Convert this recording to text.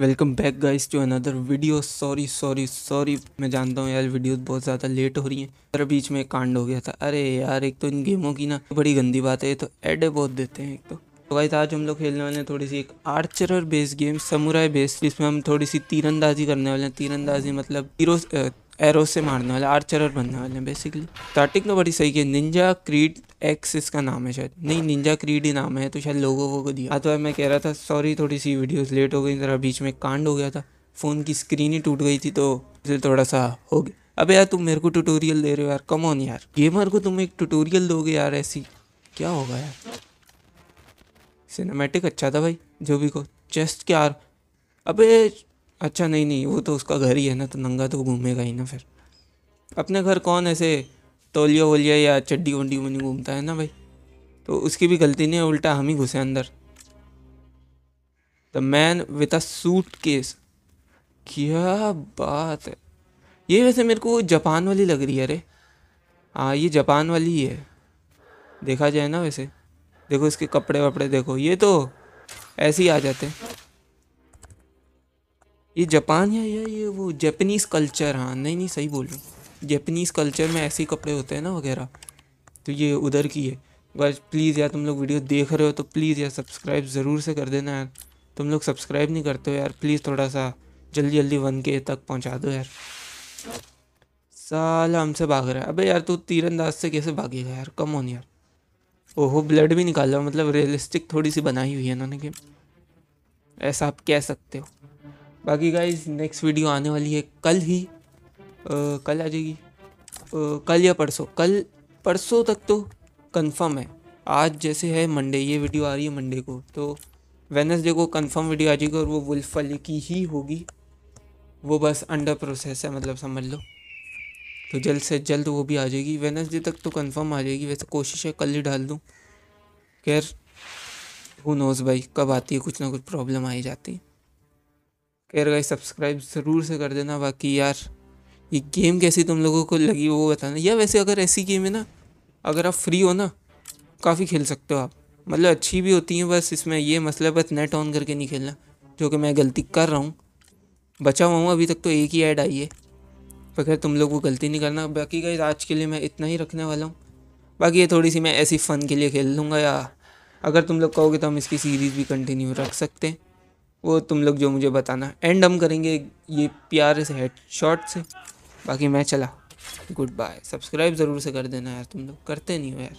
welcome back guys to another video sorry sorry sorry मैं जानता हूँ यार वीडियोस बहुत ज़्यादा लेट हो रही हैं पर बीच में कांड हो गया था अरे यार एक तो इन गेमों की ना बड़ी गंदी बात है तो एडे बहुत देते हैं एक तो तो गाइस आज हम लोग खेलने वाले हैं थोड़ी सी एक archery based game samurai based जिसमें हम थोड़ी सी तीरंदाजी करने वाले हैं तीरंदाजी मतलब तीरों एरो से मारने वाले आर्चर बनने वाले हैं बेसिकली स्टार्टिंग तो बड़ी सही है निंजा क्रीड एक्स इसका नाम है शायद नहीं निंजा क्रीड ही नाम है तो शायद लोगों को को दिया अथवा मैं कह रहा था सॉरी थोड़ी सी वीडियोस लेट हो गई जरा बीच में कांड हो गया था फ़ोन की स्क्रीन ही टूट गई थी तो इसलिए थोड़ा सा हो गया अबे यार तुम मेरे को ट्यूटोरियल दे रहे हो यार कम ऑन यार गेमर को तुम एक ट्यूटोरियल दोगे यार ऐसी क्या होगा यार सिनेमैटिक अच्छा था भाई जो भी को चेस्ट क्या यार अबे अच्छा नहीं नहीं वो तो उसका घर ही है ना तो नंगा तो घूमेगा ही ना फिर अपने घर कौन ऐसे तोलिया वोलिया या चड्डी वड्डी में नहीं घूमता है ना भाई तो उसकी भी गलती नहीं है उल्टा हम ही घुसे अंदर the man with a suitcase क्या बात है ये वैसे मेरे को जापान वाली लग रही है अरे हाँ ये जापान वाली ही है देखा जाए ना वैसे देखो इसके कपड़े वपड़े देखो ये तो ऐसे ही आ जाते हैं ये जापान या, या ये वो जैपनीज़ कल्चर हाँ नहीं नहीं सही बोल रहा हूँ जैपनीज़ कल्चर में ऐसे कपड़े होते हैं ना वगैरह तो ये उधर की है बस प्लीज़ यार तुम लोग वीडियो देख रहे हो तो प्लीज़ यार सब्सक्राइब ज़रूर से कर देना यार तुम लोग सब्सक्राइब नहीं करते हो यार प्लीज़ थोड़ा सा जल्दी जल्दी वन के तक पहुँचा दो यार साल हमसे भाग रहा है अबे यार तू तीरंदाज से कैसे भागेगा यार कम ऑन यार ओहो ब्लड भी निकाल रहा मतलब रियलिस्टिक थोड़ी सी बनाई हुई है इन्होंने गेम ऐसा आप कह सकते हो बाकी गाइज नेक्स्ट वीडियो आने वाली है कल ही आ, कल आ जाएगी आ, कल या परसों कल परसों तक तो कंफर्म है आज जैसे है मंडे ये वीडियो आ रही है मंडे को तो वेनसडे को कंफर्म वीडियो आ जाएगी और वो वुल्फ वाली की ही होगी वो बस अंडर प्रोसेस है मतलब समझ लो तो जल्द से जल्द वो भी आ जाएगी वेनसडे तक तो कंफर्म आ जाएगी वैसे कोशिश है कल ही डाल दूँ खैर हु नोज़ भाई कब आती है कुछ ना कुछ प्रॉब्लम आ ही जाती है कह रहे सब्सक्राइब ज़रूर से कर देना बाकी यार ये गेम कैसी तुम लोगों को लगी वो बताना या वैसे अगर ऐसी गेम है ना अगर आप फ्री हो ना काफ़ी खेल सकते हो आप मतलब अच्छी भी होती हैं बस इसमें ये मसला बस नेट ऑन करके नहीं खेलना जो कि मैं गलती कर रहा हूँ बचा हुआ हूँ अभी तक तो एक ही ऐड आई है पर खैर तुम लोग को गलती नहीं करना बाकी गाइज आज के लिए मैं इतना ही रखने वाला हूँ बाकी ये थोड़ी सी मैं ऐसी फ़न के लिए खेल लूँगा या अगर तुम लोग कहोगे तो हम इसकी सीरीज़ भी कंटिन्यू रख सकते हैं वो तुम लोग जो मुझे बताना एंड हम करेंगे ये प्यारे से हेड शॉट से बाकी मैं चला गुड बाय सब्सक्राइब ज़रूर से कर देना यार तुम लोग करते नहीं हो यार